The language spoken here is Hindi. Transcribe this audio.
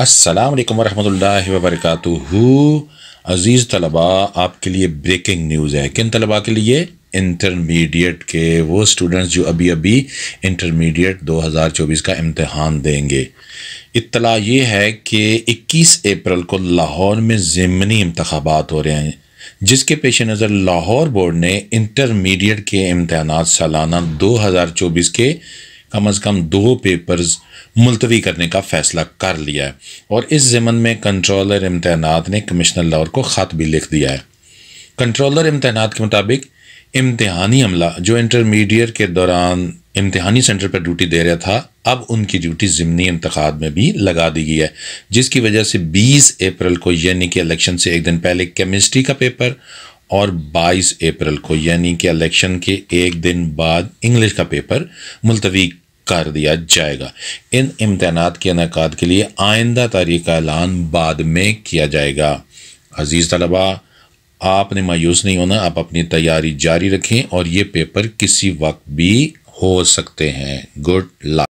असलकम वरहमल वबरक अज़ीज़ तलबा आपके लिए ब्रेकिंग न्यूज़ है किन तलबा के लिए इंटरमीडिएट के वो स्टूडेंट्स जो अभी अभी इंटरमीडिएट 2024 का इम्तहान देंगे इतला ये है कि 21 अप्रैल को लाहौर में ज़मनी इंतबात हो रहे हैं जिसके पेश नज़र लाहौर बोर्ड ने इंटरमीडिएट के इम्तहान सालाना 2024 के कम अज़ कम दो पेपर्स मुलतवी करने का फैसला कर लिया है और इस ज़मन में कंट्रोलर इम्तहानात ने कमिश्नर लाहौर को ख़त भी लिख दिया है कंट्रोलर इम्तहानात के मुताबिक इम्तहानी अमला जो इंटरमीडियट के दौरान इम्तहानी सेंटर पर ड्यूटी दे रहा था अब उनकी ड्यूटी ज़मनी इंतखाब में भी लगा दी गई है जिसकी वजह से 20 अप्रैल को यानी कि इलेक्शन से एक दिन पहले केमिस्ट्री का पेपर और 22 अप्रैल को यानी कि इलेक्शन के एक दिन बाद इंग्लिश का पेपर मुलतवी कर दिया जाएगा इन इम्तान के इनका के लिए आइंदा तारीख का ऐलान बाद में किया जाएगा अज़ीज़ तलबा आपने मायूस नहीं होना आप अपनी तैयारी जारी रखें और ये पेपर किसी वक्त भी हो सकते हैं गुड लक